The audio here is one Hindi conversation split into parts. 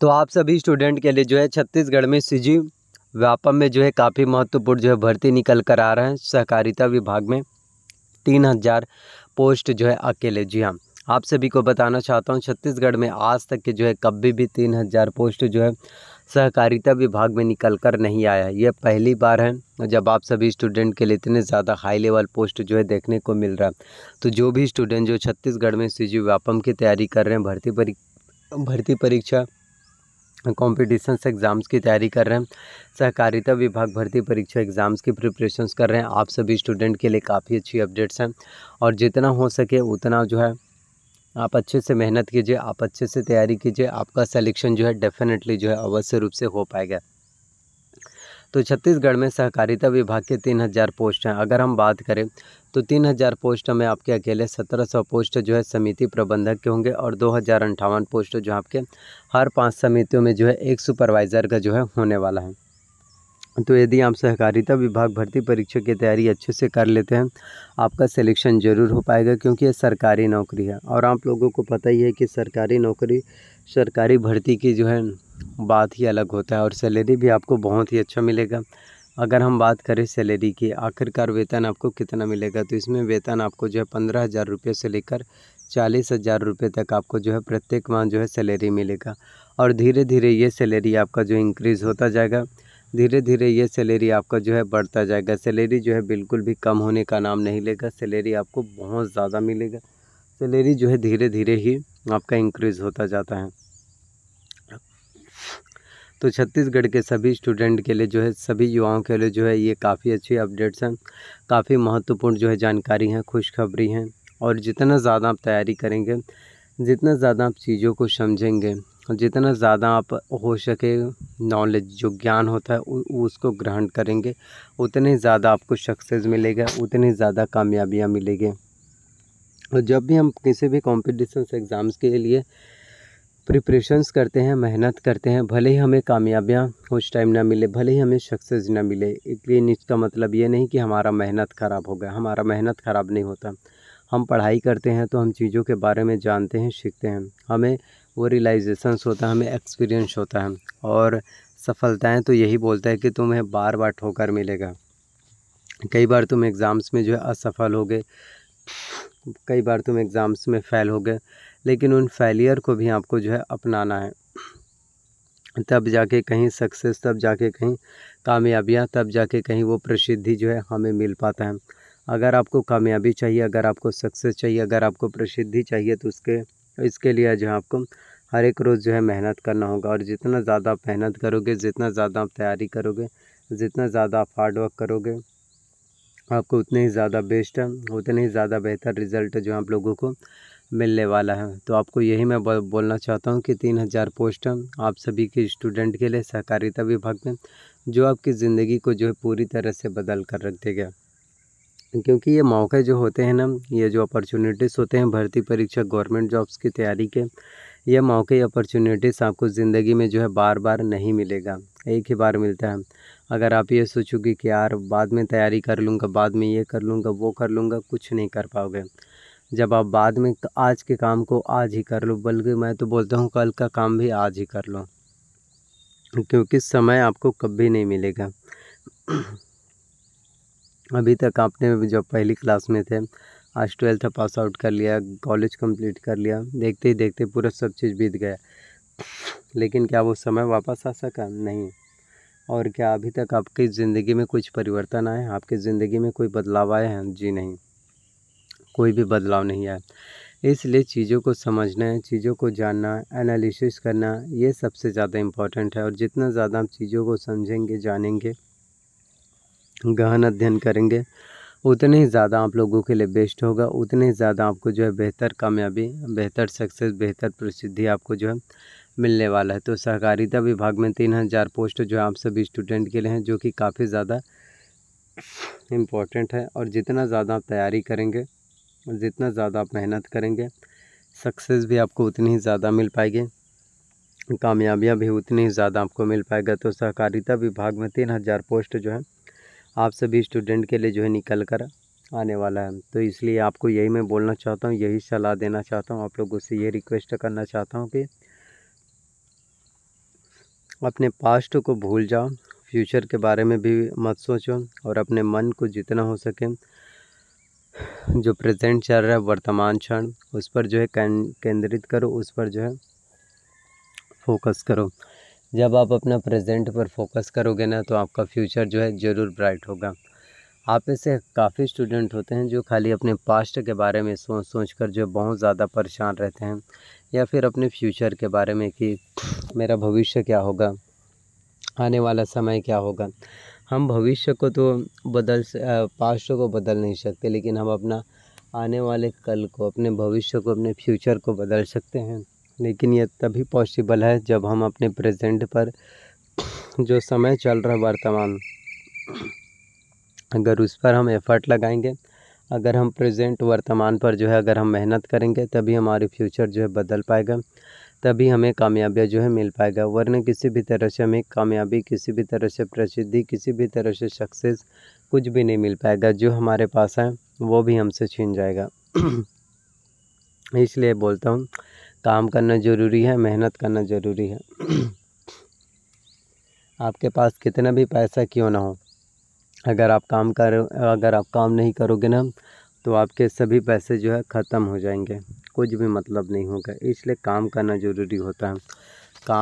तो आप सभी स्टूडेंट के लिए जो है छत्तीसगढ़ में सी जी व्यापम में जो है काफ़ी महत्वपूर्ण जो है भर्ती निकल कर आ रहे हैं सहकारिता विभाग में तीन हज़ार पोस्ट जो है अकेले जी हाँ आप सभी को बताना चाहता हूँ छत्तीसगढ़ में आज तक के जो है कभी भी तीन हज़ार पोस्ट जो है सहकारिता विभाग में निकल कर नहीं आया है पहली बार है जब आप सभी स्टूडेंट के लिए इतने ज़्यादा हाई लेवल पोस्ट जो है देखने को मिल रहा है तो जो भी स्टूडेंट जो छत्तीसगढ़ में सी व्यापम की तैयारी कर रहे हैं भर्ती परी भर्ती परीक्षा कॉम्पिटिशन्स एग्ज़ाम्स की तैयारी कर रहे हैं सहकारिता विभाग भर्ती परीक्षा एग्ज़ाम्स की प्रिपरेशंस कर रहे हैं आप सभी स्टूडेंट के लिए काफ़ी अच्छी अपडेट्स हैं और जितना हो सके उतना जो है आप अच्छे से मेहनत कीजिए आप अच्छे से तैयारी कीजिए आपका सलेक्शन जो है डेफिनेटली जो है अवश्य रूप से हो पाएगा तो छत्तीसगढ़ में सहकारिता विभाग के तीन हज़ार पोस्ट हैं अगर हम बात करें तो तीन हज़ार पोस्ट में आपके अकेले सत्रह सौ पोस्ट जो है समिति प्रबंधक के होंगे और दो हज़ार अंठावन पोस्ट जो आपके हर पाँच समितियों में जो है एक सुपरवाइज़र का जो है होने वाला है तो यदि आप सहकारिता विभाग भर्ती परीक्षा की तैयारी अच्छे से कर लेते हैं आपका सिलेक्शन ज़रूर हो पाएगा क्योंकि ये सरकारी नौकरी है और आप लोगों को पता ही है कि सरकारी नौकरी सरकारी भर्ती की जो है बात ही अलग होता है और सैलरी भी आपको बहुत ही अच्छा मिलेगा अगर हम बात करें सैलरी की आखिरकार वेतन आपको कितना मिलेगा तो इसमें वेतन आपको जो है पंद्रह हज़ार रुपये से लेकर चालीस हज़ार रुपये तक आपको जो है प्रत्येक माह जो है सैलरी मिलेगा और धीरे धीरे ये सैलरी आपका जो इंक्रीज़ होता जाएगा धीरे धीरे ये सैलरी आपका जो है बढ़ता जाएगा सैलरी जो है बिल्कुल भी कम होने का नाम नहीं लेगा सैलरी आपको बहुत ज़्यादा मिलेगा सैलरी जो है धीरे धीरे ही आपका इंक्रीज़ होता जाता है तो छत्तीसगढ़ के सभी स्टूडेंट के लिए जो है सभी युवाओं के लिए जो है ये काफ़ी अच्छी अपडेट्स हैं काफ़ी महत्वपूर्ण जो है जानकारी हैं खुशखबरी हैं और जितना ज़्यादा आप तैयारी करेंगे जितना ज़्यादा आप चीज़ों को समझेंगे जितना ज़्यादा आप हो सके नॉलेज जो ज्ञान होता है उसको ग्रहण करेंगे उतने ज़्यादा आपको सक्सेस मिलेगा उतनी ज़्यादा कामयाबियाँ मिलेगी और जब भी हम किसी भी कॉम्पिटिशन एग्ज़ाम्स के लिए प्रिपरेशंस करते हैं मेहनत करते हैं भले ही हमें कामयाबियाँ उस टाइम ना मिले भले ही हमें सक्सेस ना मिले लेकिन इसका मतलब ये नहीं कि हमारा मेहनत ख़राब हो गया हमारा मेहनत ख़राब नहीं होता हम पढ़ाई करते हैं तो हम चीज़ों के बारे में जानते हैं सीखते हैं हमें वो रियलाइजेशंस होता है हमें एक्सपीरियंस होता है और सफलताएँ तो यही बोलता है कि तुम्हें बार बार ठोकर मिलेगा कई बार तुम एग्ज़ाम्स में जो है असफल हो गए कई बार तुम एग्ज़ाम्स में फ़ेल हो गए लेकिन उन फेलियर को भी आपको जो है अपनाना है तब जाके कहीं सक्सेस तब जाके कहीं कामयाबियाँ तब जाके कहीं वो प्रसिद्धि जो है हमें मिल पाता है अगर आपको कामयाबी चाहिए अगर आपको सक्सेस चाहिए अगर आपको प्रसिद्धि चाहिए तो उसके इसके लिए जो है आपको हर एक रोज़ जो है मेहनत करना होगा और जितना ज़्यादा आप मेहनत करोगे जितना ज़्यादा आप तैयारी करोगे जितना ज़्यादा आप हार्डवर्क करोगे आपको उतने ही ज़्यादा बेस्ट उतने ही ज़्यादा बेहतर रिज़ल्ट जो आप लोगों को मिलने वाला है तो आपको यही मैं बोलना चाहता हूँ कि तीन हज़ार पोस्ट आप सभी के स्टूडेंट के लिए सहकारिता विभाग में जो आपकी ज़िंदगी को जो है पूरी तरह से बदल कर रख देगा क्योंकि ये मौके जो होते हैं ना ये जो अपॉर्चुनिटीज़ होते हैं भर्ती परीक्षा गवर्नमेंट जॉब्स की तैयारी के ये मौके अपॉर्चुनिटीज़ आपको ज़िंदगी में जो है बार बार नहीं मिलेगा एक ही बार मिलता है अगर आप ये सोचोगे कि यार बाद में तैयारी कर लूँगा बाद में ये कर लूँगा वो कर लूँगा कुछ नहीं कर पाओगे जब आप बाद में तो आज के काम को आज ही कर लो बल्कि मैं तो बोलता हूँ कल का काम भी आज ही कर लो क्योंकि समय आपको कभी नहीं मिलेगा अभी तक आपने जब पहली क्लास में थे आज ट्वेल्थ पास आउट कर लिया कॉलेज कंप्लीट कर लिया देखते ही देखते पूरा सब चीज़ बीत गया लेकिन क्या वो समय वापस आ सका नहीं और क्या अभी तक आपकी ज़िंदगी में कुछ परिवर्तन आए हैं आपकी ज़िंदगी में कोई बदलाव आए हैं जी नहीं कोई भी बदलाव नहीं आया इसलिए चीज़ों को समझना है चीज़ों को जानना एनालिसिस करना ये सबसे ज़्यादा इम्पॉर्टेंट है और जितना ज़्यादा आप चीज़ों को समझेंगे जानेंगे गहन अध्ययन करेंगे उतने ही ज़्यादा आप लोगों के लिए बेस्ट होगा उतने ही ज़्यादा आपको जो है बेहतर कामयाबी बेहतर सक्सेस बेहतर प्रसिद्धि आपको जो है मिलने वाला है तो सहकारिता विभाग में तीन हज़ार पोस्ट जो है आप सभी स्टूडेंट के लिए हैं जो कि काफ़ी ज़्यादा इम्पोर्टेंट है और जितना ज़्यादा आप तैयारी करेंगे और जितना ज़्यादा आप मेहनत करेंगे सक्सेस भी आपको उतनी ही ज़्यादा मिल पाएगी कामयाबियाँ भी उतनी ही ज़्यादा आपको मिल पाएगा तो सहकारिता विभाग में तीन हज़ार पोस्ट जो है आप सभी स्टूडेंट के लिए जो है निकल कर आने वाला है तो इसलिए आपको यही मैं बोलना चाहता हूँ यही सलाह देना चाहता हूँ आप लोगों से ये रिक्वेस्ट करना चाहता हूँ कि अपने पास्ट को भूल जाओ फ्यूचर के बारे में भी मत सोचो और अपने मन को जितना हो सके जो प्रेजेंट चल रहा है वर्तमान क्षण उस पर जो है केंद्रित करो उस पर जो है फोकस करो जब आप अपना प्रेजेंट पर फोकस करोगे ना तो आपका फ्यूचर जो है ज़रूर ब्राइट होगा आप ऐसे काफ़ी स्टूडेंट होते हैं जो खाली अपने पास्ट के बारे में सोच सोच कर जो बहुत ज़्यादा परेशान रहते हैं या फिर अपने फ्यूचर के बारे में कि मेरा भविष्य क्या होगा आने वाला समय क्या होगा हम भविष्य को तो बदल पास्ट को बदल नहीं सकते लेकिन हम अपना आने वाले कल को अपने भविष्य को अपने फ्यूचर को बदल सकते हैं लेकिन यह तभी पॉसिबल है जब हम अपने प्रेजेंट पर जो समय चल रहा है वर्तमान अगर उस पर हम एफर्ट लगाएंगे अगर हम प्रेजेंट वर्तमान पर जो है अगर हम मेहनत करेंगे तभी हमारे फ्यूचर जो है बदल पाएगा तभी हमें कामयाबियाँ जो है मिल पाएगा वरना किसी भी तरह से हमें कामयाबी किसी भी तरह से प्रसिद्धि किसी भी तरह से सक्सेस कुछ भी नहीं मिल पाएगा जो हमारे पास है वो भी हमसे छीन जाएगा इसलिए बोलता हूँ काम करना ज़रूरी है मेहनत करना ज़रूरी है आपके पास कितना भी पैसा क्यों ना हो अगर आप काम कर अगर आप काम नहीं करोगे ना तो आपके सभी पैसे जो है ख़त्म हो जाएंगे कुछ भी मतलब नहीं होगा इसलिए काम करना ज़रूरी होता है का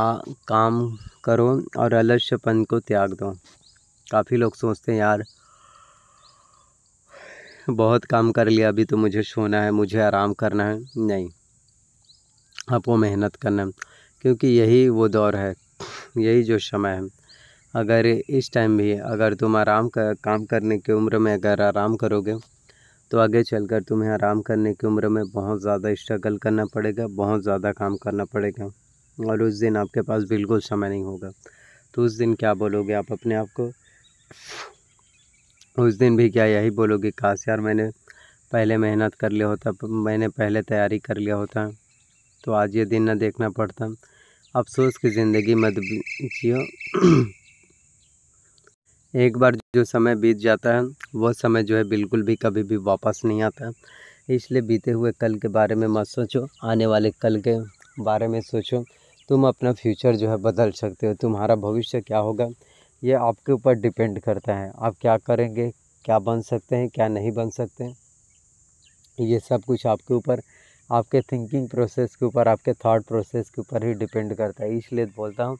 काम करो और अलस्यपन को त्याग दो काफ़ी लोग सोचते हैं यार बहुत काम कर लिया अभी तो मुझे सोना है मुझे आराम करना है नहीं आपको मेहनत करना है क्योंकि यही वो दौर है यही जो समय है अगर इस टाइम भी अगर तुम आराम का काम करने की उम्र में अगर आराम करोगे तो आगे चलकर तुम्हें आराम करने की उम्र में बहुत ज़्यादा स्ट्रगल करना पड़ेगा बहुत ज़्यादा काम करना पड़ेगा और उस दिन आपके पास बिल्कुल समय नहीं होगा तो उस दिन क्या बोलोगे आप अपने आप को उस दिन भी क्या यही बोलोगे काश यार मैंने पहले मेहनत कर लिया होता मैंने पहले तैयारी कर लिया होता तो आज ये दिन ना देखना पड़ता अफसोस की ज़िंदगी मत जियो एक बार जो समय बीत जाता है वह समय जो है बिल्कुल भी कभी भी वापस नहीं आता इसलिए बीते हुए कल के बारे में मत सोचो आने वाले कल के बारे में सोचो तुम अपना फ्यूचर जो है बदल सकते हो तुम्हारा भविष्य क्या होगा ये आपके ऊपर डिपेंड करता है आप क्या करेंगे क्या बन सकते हैं क्या नहीं बन सकते ये सब कुछ आपके ऊपर आपके थिंकिंग प्रोसेस के ऊपर आपके थॉट प्रोसेस के ऊपर ही डिपेंड करता है इसलिए बोलता हूँ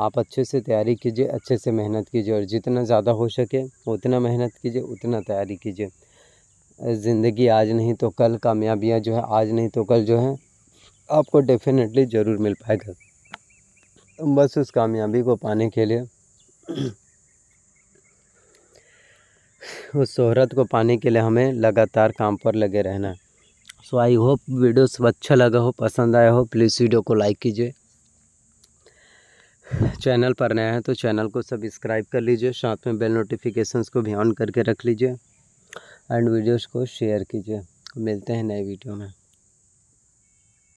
आप अच्छे से तैयारी कीजिए अच्छे से मेहनत कीजिए और जितना ज़्यादा हो सके उतना मेहनत कीजिए उतना तैयारी कीजिए ज़िंदगी आज नहीं तो कल कामयाबियाँ जो है आज नहीं तो कल जो है आपको डेफिनेटली ज़रूर मिल पाएगा तो बस उस कामयाबी को पाने के लिए उस शहरत को पाने के लिए हमें लगातार काम पर लगे रहना है सो आई होप वीडियो सब अच्छा लगा हो पसंद आया हो प्लीज़ वीडियो को लाइक कीजिए चैनल पर नया है तो चैनल को सब्सक्राइब कर लीजिए साथ में बेल नोटिफिकेशंस को भी ऑन करके रख लीजिए एंड वीडियोस को शेयर कीजिए मिलते हैं नए वीडियो में